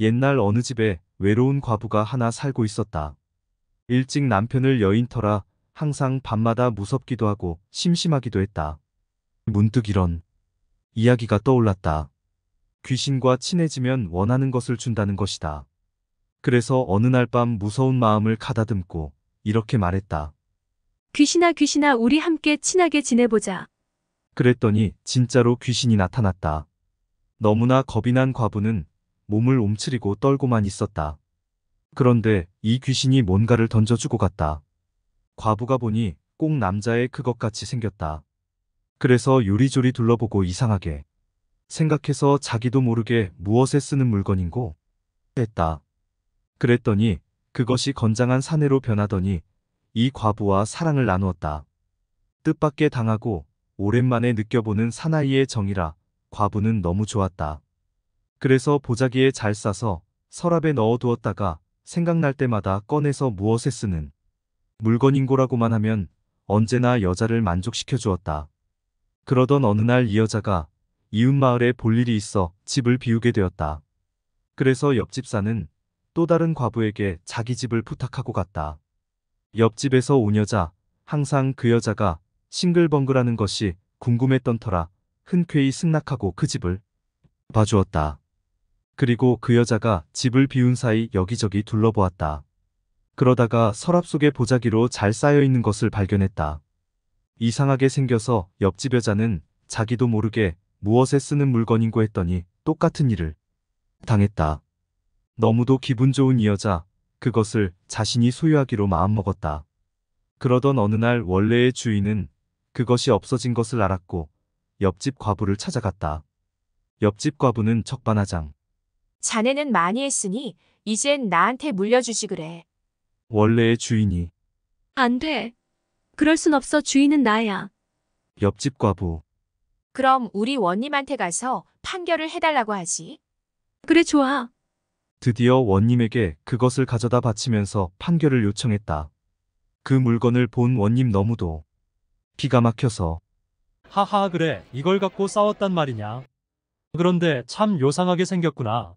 옛날 어느 집에 외로운 과부가 하나 살고 있었다. 일찍 남편을 여인터라 항상 밤마다 무섭기도 하고 심심하기도 했다. 문득 이런 이야기가 떠올랐다. 귀신과 친해지면 원하는 것을 준다는 것이다. 그래서 어느 날 밤 무서운 마음을 가다듬고 이렇게 말했다. 귀신아 귀신아 우리 함께 친하게 지내보자. 그랬더니 진짜로 귀신이 나타났다. 너무나 겁이 난 과부는 몸을 움츠리고 떨고만 있었다. 그런데 이 귀신이 뭔가를 던져주고 갔다. 과부가 보니 꼭 남자의 그것같이 생겼다. 그래서 요리조리 둘러보고 이상하게 생각해서 자기도 모르게 무엇에 쓰는 물건인고 했다. 그랬더니 그것이 건장한 사내로 변하더니 이 과부와 사랑을 나누었다. 뜻밖의 당하고 오랜만에 느껴보는 사나이의 정이라 과부는 너무 좋았다. 그래서 보자기에 잘 싸서 서랍에 넣어두었다가 생각날 때마다 꺼내서 무엇에 쓰는 물건인 고라고만 하면 언제나 여자를 만족시켜 주었다. 그러던 어느 날 이 여자가 이웃마을에 볼 일이 있어 집을 비우게 되었다. 그래서 옆집 사는 또 다른 과부에게 자기 집을 부탁하고 갔다. 옆집에서 온 여자, 항상 그 여자가 싱글벙글하는 것이 궁금했던 터라 흔쾌히 승낙하고 그 집을 봐주었다. 그리고 그 여자가 집을 비운 사이 여기저기 둘러보았다. 그러다가 서랍 속에 보자기로 잘 쌓여있는 것을 발견했다. 이상하게 생겨서 옆집 여자는 자기도 모르게 무엇에 쓰는 물건인고 했더니 똑같은 일을 당했다. 너무도 기분 좋은 이 여자, 그것을 자신이 소유하기로 마음먹었다. 그러던 어느 날 원래의 주인은 그것이 없어진 것을 알았고 옆집 과부를 찾아갔다. 옆집 과부는 적반하장. 자네는 많이 했으니 이젠 나한테 물려주지 그래. 원래의 주인이 안 돼. 그럴 순 없어. 주인은 나야. 옆집 과부 그럼 우리 원님한테 가서 판결을 해달라고 하지. 그래, 좋아. 드디어 원님에게 그것을 가져다 바치면서 판결을 요청했다. 그 물건을 본 원님 너무도 기가 막혀서 하하 그래 이걸 갖고 싸웠단 말이냐. 그런데 참 요상하게 생겼구나.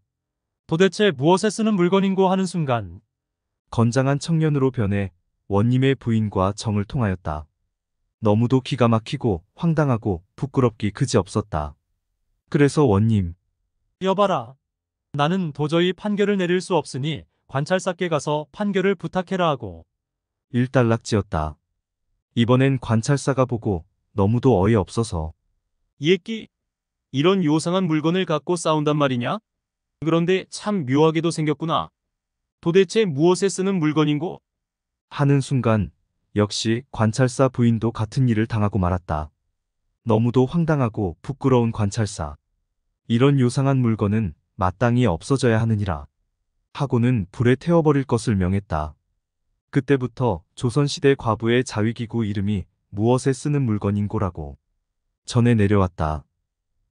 도대체 무엇에 쓰는 물건인고 하는 순간 건장한 청년으로 변해 원님의 부인과 정을 통하였다. 너무도 기가 막히고 황당하고 부끄럽기 그지없었다. 그래서 원님 여봐라. 나는 도저히 판결을 내릴 수 없으니 관찰사께 가서 판결을 부탁해라 하고 일단락지었다 이번엔 관찰사가 보고 너무도 어이없어서 예끼 이런 요상한 물건을 갖고 싸운단 말이냐? 그런데 참 묘하게도 생겼구나. 도대체 무엇에 쓰는 물건인고? 하는 순간 역시 관찰사 부인도 같은 일을 당하고 말았다. 너무도 황당하고 부끄러운 관찰사. 이런 요상한 물건은 마땅히 없어져야 하느니라. 하고는 불에 태워버릴 것을 명했다. 그때부터 조선시대 과부의 자위기구 이름이 무엇에 쓰는 물건인고라고 전해 내려왔다.